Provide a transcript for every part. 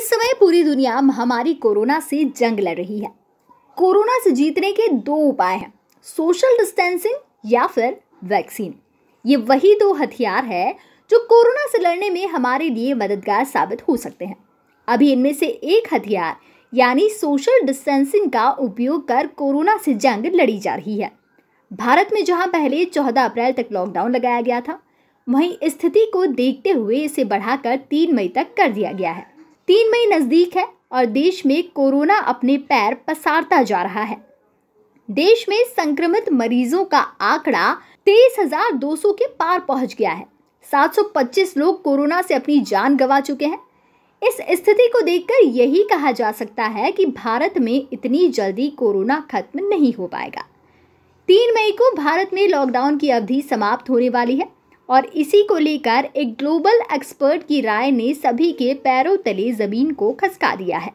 इस समय पूरी दुनिया महामारी कोरोना से जंग लड़ रही है कोरोना से जीतने के दो उपाय हैं सोशल डिस्टेंसिंग या फिर वैक्सीन ये वही दो हथियार है जो कोरोना से लड़ने में हमारे लिए मददगार साबित हो सकते हैं अभी इनमें से एक हथियार यानी सोशल डिस्टेंसिंग का उपयोग कर कोरोना से जंग लड़ी जा रही है भारत में जहां पहले 14 अप्रैल तक लॉकडाउन लगाया गया था वहीं स्थिति को देखते हुए इसे बढ़ाकर 3 मई तक कर दिया गया है तीन मई नज़दीक है और देश में कोरोना अपने पैर पसारता जा रहा है देश में संक्रमित मरीजों का आंकड़ा तेईस हजार दो सौ के पार पहुंच गया है 725 लोग कोरोना से अपनी जान गंवा चुके हैं इस स्थिति को देखकर यही कहा जा सकता है कि भारत में इतनी जल्दी कोरोना खत्म नहीं हो पाएगा तीन मई को भारत में लॉकडाउन की अवधि समाप्त होने वाली है और इसी को लेकर एक ग्लोबल एक्सपर्ट की राय ने सभी के पैरों तले ज़मीन को खसका दिया है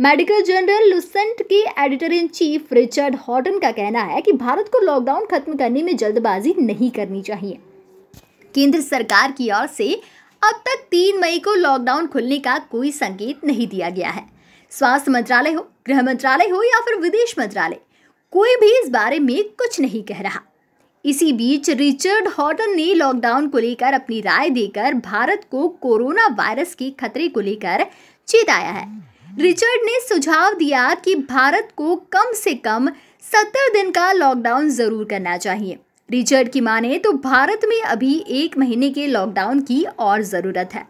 मेडिकल जनरल लुसेंट के editor in chief Richard Horton का कहना है कि भारत को लॉकडाउन खत्म करने में जल्दबाजी नहीं करनी चाहिए केंद्र सरकार की ओर से अब तक तीन मई को लॉकडाउन खुलने का कोई संकेत नहीं दिया गया है स्वास्थ्य मंत्रालय हो गृह मंत्रालय हो या फिर विदेश मंत्रालय कोई भी इस बारे में कुछ नहीं कह रहा इसी बीच रिचर्ड हॉटन ने लॉकडाउन को लेकर अपनी राय देकर भारत को कोरोना वायरस के खतरे को लेकर चेताया है रिचर्ड ने सुझाव दिया कि भारत को कम से कम सत्तर दिन का लॉकडाउन जरूर करना चाहिए रिचर्ड की माने तो भारत में अभी एक महीने के लॉकडाउन की और ज़रूरत है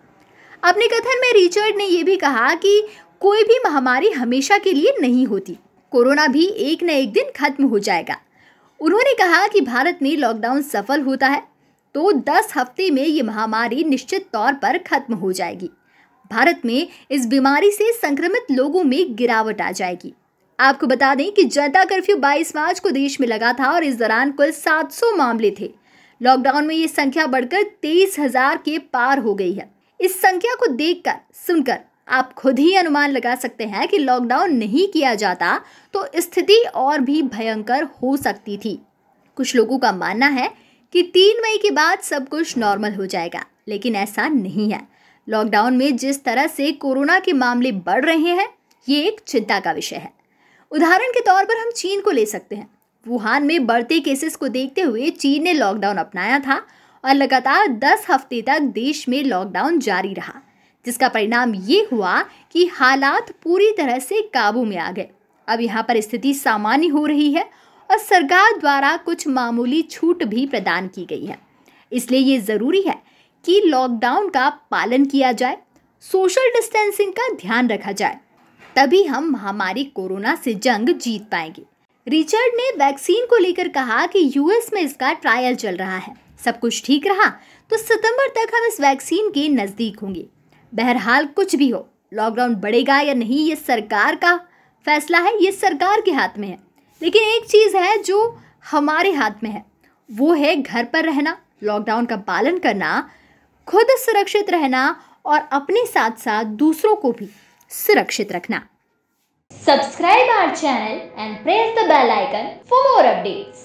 अपने कथन में रिचर्ड ने यह भी कहा कि कोई भी महामारी हमेशा के लिए नहीं होती कोरोना भी एक न एक दिन खत्म हो जाएगा उन्होंने कहा कि भारत में लॉकडाउन सफल होता है तो 10 हफ्ते में ये महामारी निश्चित तौर पर खत्म हो जाएगी भारत में इस बीमारी से संक्रमित लोगों में गिरावट आ जाएगी आपको बता दें कि जनता कर्फ्यू 22 मार्च को देश में लगा था और इस दौरान कुल 700 मामले थे लॉकडाउन में ये संख्या बढ़कर तेईस के पार हो गई है इस संख्या को देखकर सुनकर आप खुद ही अनुमान लगा सकते हैं कि लॉकडाउन नहीं किया जाता तो स्थिति और भी भयंकर हो सकती थी कुछ लोगों का मानना है कि तीन मई के बाद सब कुछ नॉर्मल हो जाएगा लेकिन ऐसा नहीं है लॉकडाउन में जिस तरह से कोरोना के मामले बढ़ रहे हैं ये एक चिंता का विषय है उदाहरण के तौर पर हम चीन को ले सकते हैं वुहान में बढ़ते केसेस को देखते हुए चीन ने लॉकडाउन अपनाया था और लगातार दस हफ्ते तक देश में लॉकडाउन जारी रहा जिसका परिणाम ये हुआ कि हालात पूरी तरह से काबू में आ गए अब यहाँ पर स्थिति सामान्य हो रही है और सरकार द्वारा कुछ मामूली छूट भी प्रदान की गई है इसलिए ये ज़रूरी है कि लॉकडाउन का पालन किया जाए सोशल डिस्टेंसिंग का ध्यान रखा जाए तभी हम महामारी कोरोना से जंग जीत पाएंगे रिचर्ड ने वैक्सीन को लेकर कहा कि यूएस में इसका ट्रायल चल रहा है सब कुछ ठीक रहा तो सितंबर तक हम इस वैक्सीन के नज़दीक होंगे बहरहाल कुछ भी हो लॉकडाउन बढ़ेगा या नहीं ये सरकार का फैसला है ये सरकार के हाथ में है लेकिन एक चीज़ है जो हमारे हाथ में है वो है घर पर रहना लॉकडाउन का पालन करना खुद सुरक्षित रहना और अपने साथ साथ दूसरों को भी सुरक्षित रखना subscribe our channel and press the bell icon for more updates